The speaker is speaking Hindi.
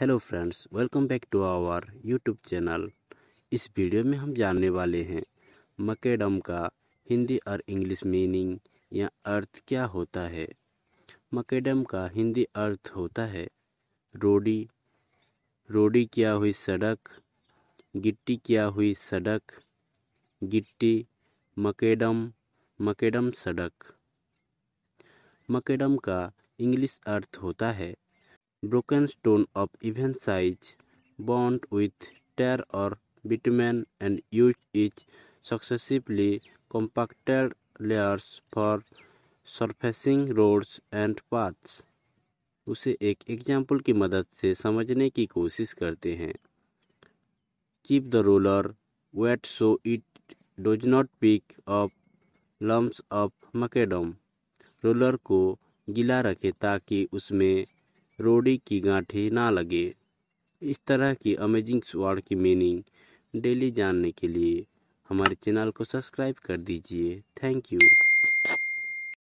Hello friends welcome back to our YouTube channel इस वीडियो में हम जानने वाले हैं मकेडम का हिंदी और इंग्लिश मीनिंग या अर्थ क्या होता है मकेडम का हिंदी अर्थ होता है रोडी रोडी क्या हुई सड़क गिट्टी क्या हुई सड़क गिट्टी मकेडम मकेडम सड़क मकेडम का इंग्लिश अर्थ होता है broken stone of even size, bound with tar or bitumen and use each successively compacted layers for surfacing roads and paths. उसे एक एग्जाम्पल की मदद से समझने की कोशिश करते हैं keep the roller wet so it does not pick up lumps of macadam roller को गीला रखें ताकि उसमें रोडी की गांठें ना लगे इस तरह की अमेजिंग वर्ड की मीनिंग डेली जानने के लिए हमारे चैनल को सब्सक्राइब कर दीजिए थैंक यू